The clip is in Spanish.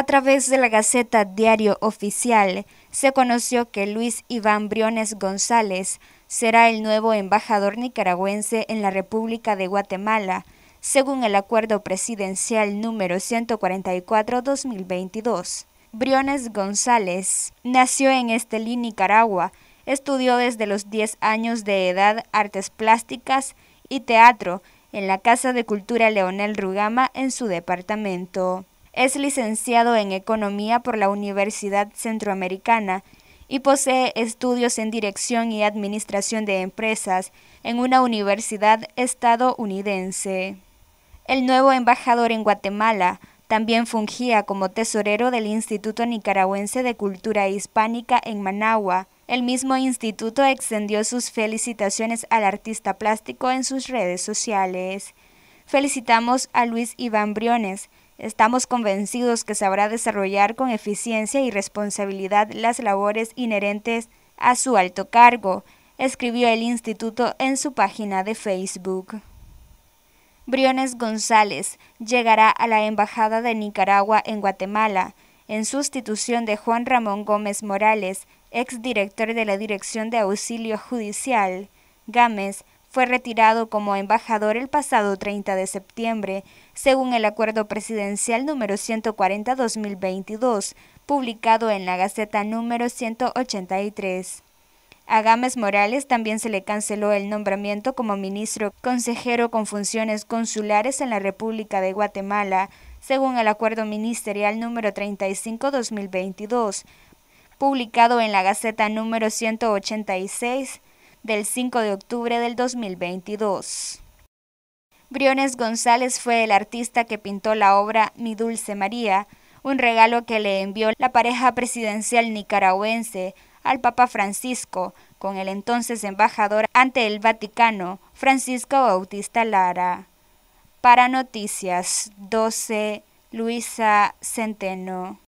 A través de la Gaceta Diario Oficial se conoció que Luis Iván Briones González será el nuevo embajador nicaragüense en la República de Guatemala, según el Acuerdo Presidencial número 144-2022. Briones González nació en Estelí, Nicaragua. Estudió desde los 10 años de edad artes plásticas y teatro en la Casa de Cultura Leonel Rugama en su departamento. Es licenciado en Economía por la Universidad Centroamericana y posee estudios en Dirección y Administración de Empresas en una universidad estadounidense. El nuevo embajador en Guatemala también fungía como tesorero del Instituto Nicaragüense de Cultura Hispánica en Managua. El mismo instituto extendió sus felicitaciones al artista plástico en sus redes sociales. Felicitamos a Luis Iván Briones, Estamos convencidos que sabrá desarrollar con eficiencia y responsabilidad las labores inherentes a su alto cargo, escribió el instituto en su página de Facebook. Briones González llegará a la Embajada de Nicaragua en Guatemala, en sustitución de Juan Ramón Gómez Morales, exdirector de la Dirección de Auxilio Judicial. Gámez fue retirado como embajador el pasado 30 de septiembre, según el Acuerdo Presidencial número 140-2022, publicado en la Gaceta número 183. A Gámez Morales también se le canceló el nombramiento como ministro consejero con funciones consulares en la República de Guatemala, según el Acuerdo Ministerial número 35-2022, publicado en la Gaceta número 186, del 5 de octubre del 2022. Briones González fue el artista que pintó la obra Mi Dulce María, un regalo que le envió la pareja presidencial nicaragüense al Papa Francisco con el entonces embajador ante el Vaticano, Francisco Bautista Lara. Para Noticias 12, Luisa Centeno.